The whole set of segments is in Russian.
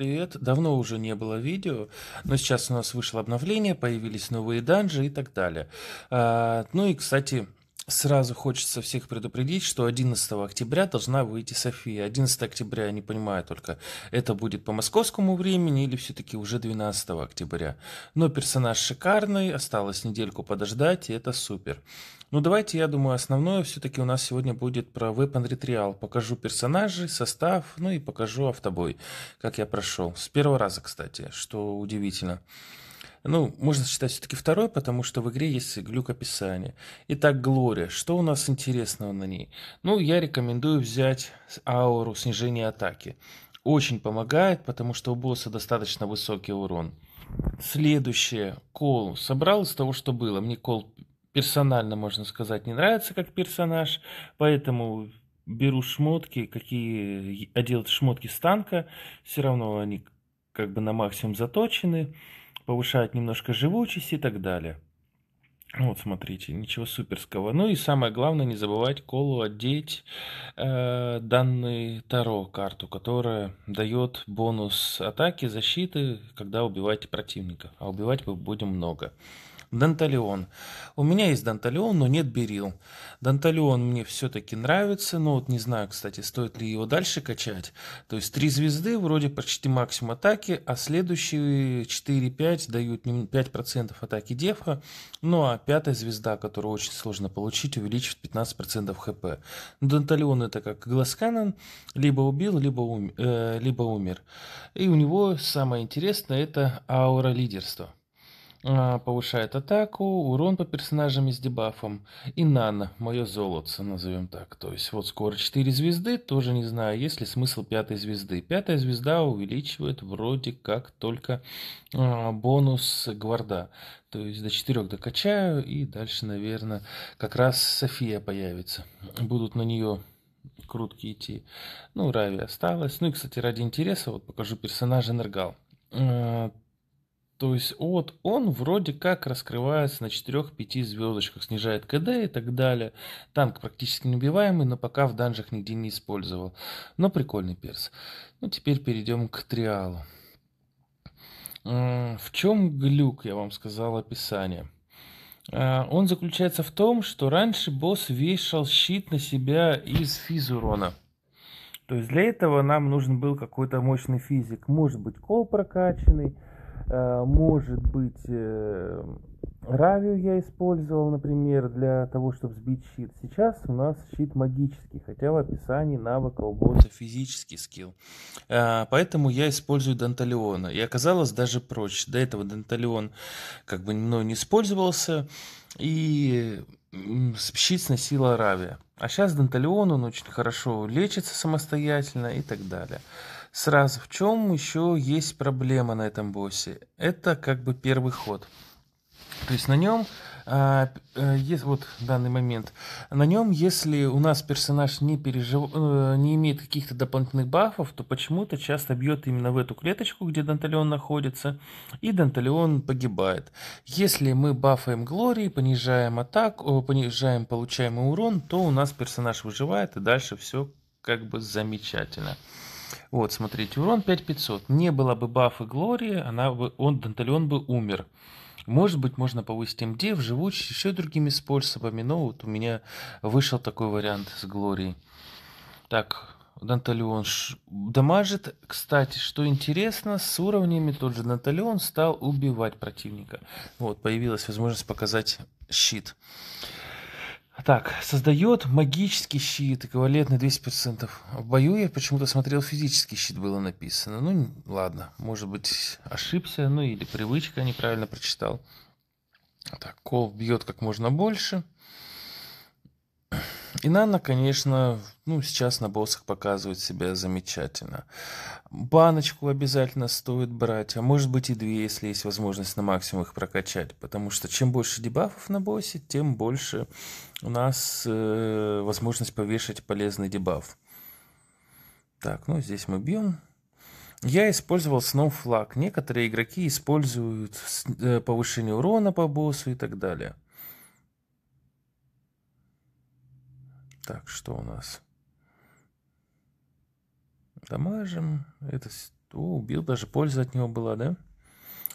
Привет, давно уже не было видео, но сейчас у нас вышло обновление, появились новые данжи и так далее. А, ну и, кстати, Сразу хочется всех предупредить, что 11 октября должна выйти София. 11 октября, я не понимаю только, это будет по московскому времени или все-таки уже 12 октября. Но персонаж шикарный, осталось недельку подождать, и это супер. Ну давайте, я думаю, основное все-таки у нас сегодня будет про Weapon Retrial. Покажу персонажей, состав, ну и покажу автобой, как я прошел. С первого раза, кстати, что удивительно ну, можно считать все-таки второй, потому что в игре есть глюк описания. Итак, Глория, что у нас интересного на ней? Ну, я рекомендую взять ауру снижения атаки. Очень помогает, потому что у босса достаточно высокий урон. Следующее. Кол. Собрал из того, что было. Мне кол персонально, можно сказать, не нравится как персонаж, поэтому беру шмотки, какие одел шмотки с танка, все равно они как бы на максимум заточены повышает немножко живучесть и так далее. Вот, смотрите, ничего суперского. Ну и самое главное, не забывать колу одеть э, данный Таро карту, которая дает бонус атаки, защиты, когда убиваете противников. А убивать мы будем много. Данталеон. У меня есть Данталеон, но нет Берил. Данталеон мне все-таки нравится, но вот не знаю, кстати, стоит ли его дальше качать. То есть три звезды, вроде почти максимум атаки, а следующие 4-5 дают 5% атаки дефа, ну а пятая звезда, которую очень сложно получить, увеличивает 15% хп. Данталеон это как Глазканон, либо убил, либо, ум, э, либо умер. И у него самое интересное это аура лидерства. А, повышает атаку, урон по персонажам и с дебафом. И нано, мое золото, назовем так. То есть вот скоро 4 звезды, тоже не знаю, есть ли смысл пятой звезды. Пятая звезда увеличивает вроде как только э, бонус гварда. То есть до 4 докачаю и дальше, наверное, как раз София появится. Будут на нее крутки идти. Ну, Рави осталось Ну и, кстати, ради интереса вот покажу персонажа Нергал а, то есть вот он вроде как раскрывается на 4-5 звездочках, снижает КД и так далее. Танк практически неубиваемый, но пока в данжах нигде не использовал. Но прикольный перс. Ну теперь перейдем к триалу. В чем глюк, я вам сказал описание. А, он заключается в том, что раньше босс вешал щит на себя из физ урона. То есть для этого нам нужен был какой-то мощный физик. Может быть кол прокачанный, Э, может быть, э, Равию я использовал, например, для того, чтобы сбить щит. Сейчас у нас щит магический, хотя в описании навыка у босса физический скилл. Э, поэтому я использую Данталеона. И оказалось даже проще. До этого Данталеон как бы мной не использовался, и щит сносила Равия. А сейчас Данталеон, он очень хорошо лечится самостоятельно и так далее сразу. В чем еще есть проблема на этом боссе? Это как бы первый ход. То есть на нем, а, э, э, вот данный момент, на нем, если у нас персонаж не, пережив... Э, не имеет каких-то дополнительных бафов, то почему-то часто бьет именно в эту клеточку, где Данталеон находится, и Данталеон погибает. Если мы бафаем Глории, понижаем атаку, понижаем получаемый урон, то у нас персонаж выживает, и дальше все как бы замечательно. Вот, смотрите, урон 5500. Не было бы бафы Глории, она бы, он, Данталион бы умер. Может быть, можно повысить МД в живучесть еще другими способами, но вот у меня вышел такой вариант с Глорией. Так, Данталион дамажит. Кстати, что интересно, с уровнями тот же Данталион стал убивать противника. Вот, появилась возможность показать щит. Так, создает магический щит, эквивалентный 200%. В бою я почему-то смотрел, физический щит было написано. Ну, ладно, может быть, ошибся, ну или привычка неправильно прочитал. Так, кол бьет как можно больше. И Нанна, конечно, ну, сейчас на боссах показывает себя замечательно. Баночку обязательно стоит брать, а может быть и две, если есть возможность на максимум их прокачать. Потому что чем больше дебафов на боссе, тем больше у нас э, возможность повешать полезный дебаф. Так, ну здесь мы бьем. Я использовал Snowflag. Некоторые игроки используют э, повышение урона по боссу и так далее. Так, что у нас? Дамажим. Это... О, убил, даже польза от него была, да? Да.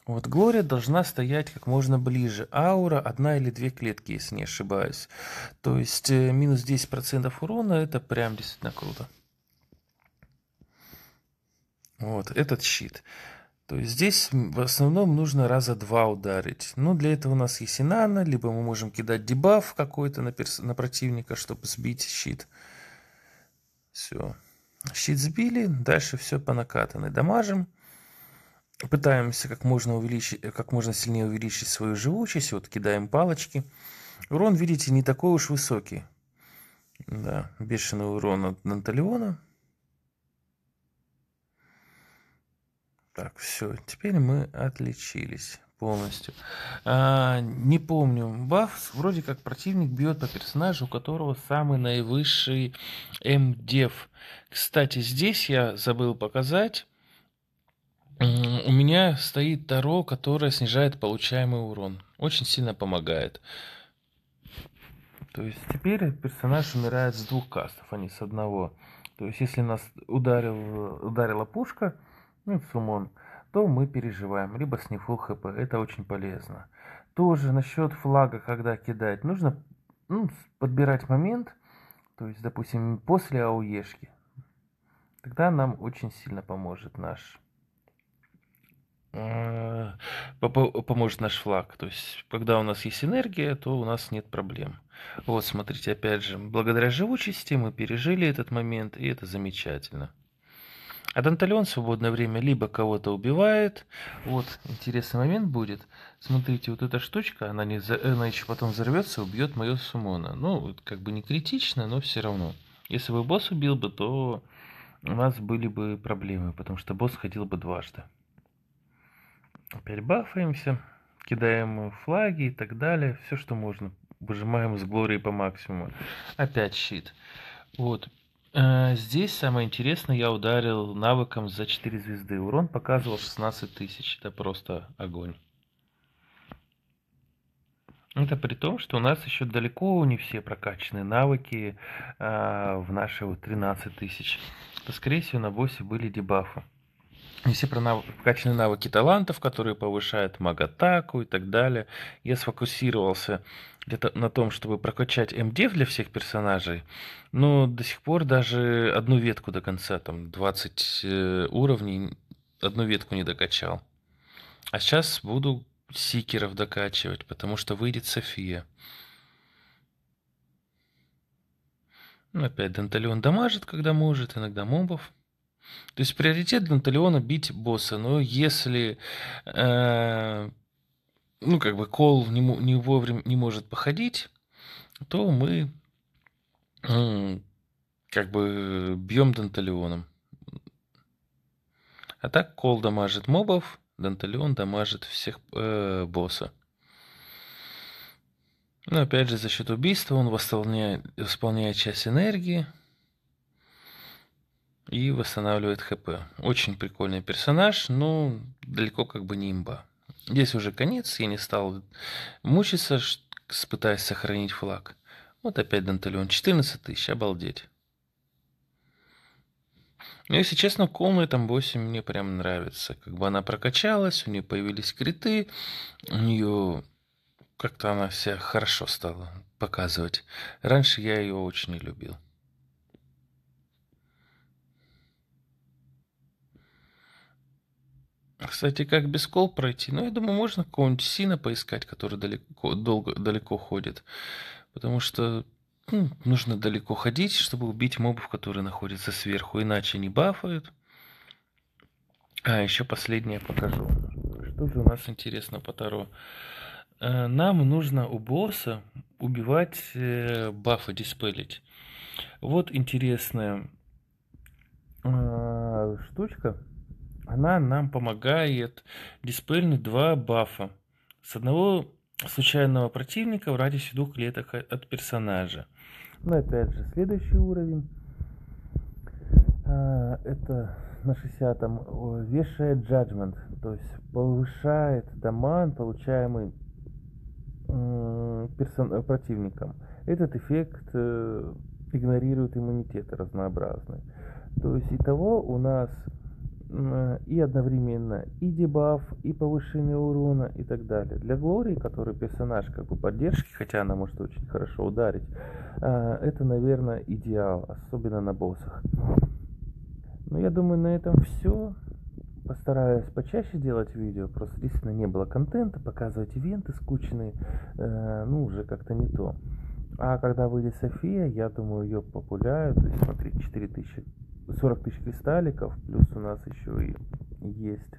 Вот Глория должна стоять как можно ближе. Аура одна или две клетки, если не ошибаюсь. То есть э, минус 10% урона это прям действительно круто. Вот, этот щит. То есть здесь в основном нужно раза два ударить. Но ну, для этого у нас есть Инана, либо мы можем кидать дебаф какой-то на, перс- на противника, чтобы сбить щит. Все. Щит сбили, дальше все по накатанной. Дамажим пытаемся как можно, увеличить, э, как можно сильнее увеличить свою живучесть, вот кидаем палочки. Урон, видите, не такой уж высокий. Да, бешеный урон от Нанталеона. Так, все, теперь мы отличились полностью. А, не помню. Баф вроде как противник бьет по персонажу, у которого самый наивысший МДЕВ. Эм Кстати, здесь я забыл показать. У меня стоит Таро, которое снижает получаемый урон. Очень сильно помогает. То есть теперь персонаж умирает с двух кастов, а не с одного. То есть если нас ударил, ударила пушка, ну, сумон, то мы переживаем, либо с нефул хп, это очень полезно. Тоже насчет флага, когда кидать, нужно ну, подбирать момент, то есть, допустим, после ауешки. Тогда нам очень сильно поможет наш а, поможет наш флаг. То есть, когда у нас есть энергия, то у нас нет проблем. Вот, смотрите, опять же, благодаря живучести мы пережили этот момент, и это замечательно. А Данталион в свободное время либо кого-то убивает. Вот, интересный момент будет. Смотрите, вот эта штучка, она, не, она еще потом взорвется, убьет мою сумона. Ну, как бы не критично, но все равно. Если бы босс убил бы, то у нас были бы проблемы, потому что босс ходил бы дважды. Опять бафаемся, кидаем флаги и так далее. Все, что можно. Выжимаем с глории по максимуму. Опять щит. Вот. Э, здесь самое интересное, я ударил навыком за 4 звезды. Урон показывал 16 тысяч. Это просто огонь. Это при том, что у нас еще далеко не все прокачанные навыки э, в наши вот 13 тысяч. То, скорее всего, на боссе были дебафы все про нав... качественные навыки талантов, которые повышают маг-атаку и так далее. Я сфокусировался где-то на том, чтобы прокачать МДФ для всех персонажей, но до сих пор даже одну ветку до конца, там 20 э, уровней, одну ветку не докачал. А сейчас буду сикеров докачивать, потому что выйдет София. Ну, опять Денталион дамажит, когда может, иногда мобов. То есть приоритет для Наталиона бить босса. Но если э, ну, как бы кол не, не вовремя не может походить, то мы э, как бы бьем данталеоном. А так кол дамажит мобов, данталеон дамажит всех э, босса. Но опять же, за счет убийства он восполняет, восполняет часть энергии и восстанавливает хп. Очень прикольный персонаж, но далеко как бы не имба. Здесь уже конец, я не стал мучиться, пытаясь сохранить флаг. Вот опять Дантелеон, 14 тысяч, обалдеть. Но ну, если честно, Ком на этом боссе мне прям нравится. Как бы она прокачалась, у нее появились криты, у нее как-то она себя хорошо стала показывать. Раньше я ее очень не любил. кстати, как без кол пройти. Ну, я думаю, можно какого-нибудь Сина поискать, который далеко, долго, далеко ходит. Потому что ну, нужно далеко ходить, чтобы убить мобов, которые находятся сверху. Иначе не бафают. А, еще последнее покажу. Что же у нас интересно по Таро? Э, нам нужно у босса убивать э, бафы, диспелить. Вот интересная э, штучка она нам помогает диспельнуть два бафа. С одного случайного противника в радиусе двух клеток от персонажа. Но ну, опять же, следующий уровень. А, это на 60 вешает Judgment, то есть повышает даман, получаемый персон... противником. Этот эффект э, игнорирует иммунитеты разнообразные. То есть итого у нас Э, и одновременно и дебаф, и повышение урона и так далее. Для Глории, который персонаж как бы поддержки, хотя она может очень хорошо ударить, э, это, наверное, идеал, особенно на боссах. Ну, я думаю, на этом все. Постараюсь почаще делать видео, просто действительно не было контента, показывать ивенты скучные, э, ну, уже как-то не то. А когда выйдет София, я думаю, ее популяют, то есть, смотри, 4000 40 тысяч кристалликов, плюс у нас еще и есть...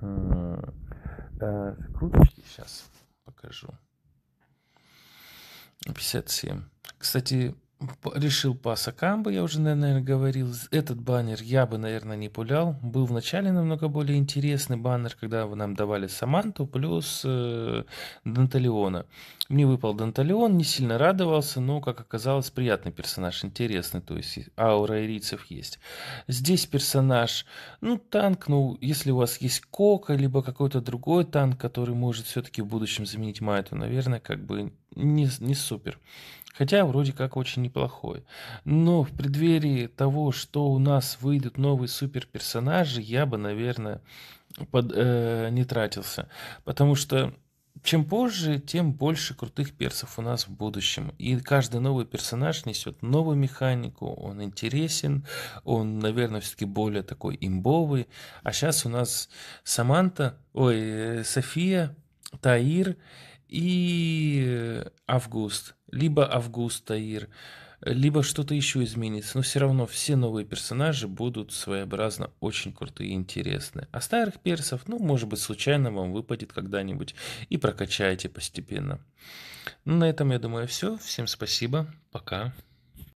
Э, круточки сейчас покажу. 57. Кстати, решил по Асакамбо, я уже, наверное, говорил. Этот баннер я бы, наверное, не пулял. Был вначале намного более интересный баннер, когда вы нам давали Саманту плюс э, Данталиона. Мне выпал Данталион, не сильно радовался, но, как оказалось, приятный персонаж, интересный, то есть аура ирийцев есть. Здесь персонаж, ну, танк, ну, если у вас есть Кока, либо какой-то другой танк, который может все-таки в будущем заменить Майту, наверное, как бы не, не супер. Хотя вроде как очень неплохой. Но в преддверии того, что у нас выйдут новые суперперсонажи, я бы, наверное, под, э, не тратился. Потому что чем позже, тем больше крутых персов у нас в будущем. И каждый новый персонаж несет новую механику, он интересен, он, наверное, все-таки более такой имбовый. А сейчас у нас Саманта, ой, э, София, Таир и август, либо август Таир, либо что-то еще изменится, но все равно все новые персонажи будут своеобразно очень крутые и интересные. А старых персов, ну, может быть, случайно вам выпадет когда-нибудь и прокачаете постепенно. Ну, на этом, я думаю, все. Всем спасибо. Пока.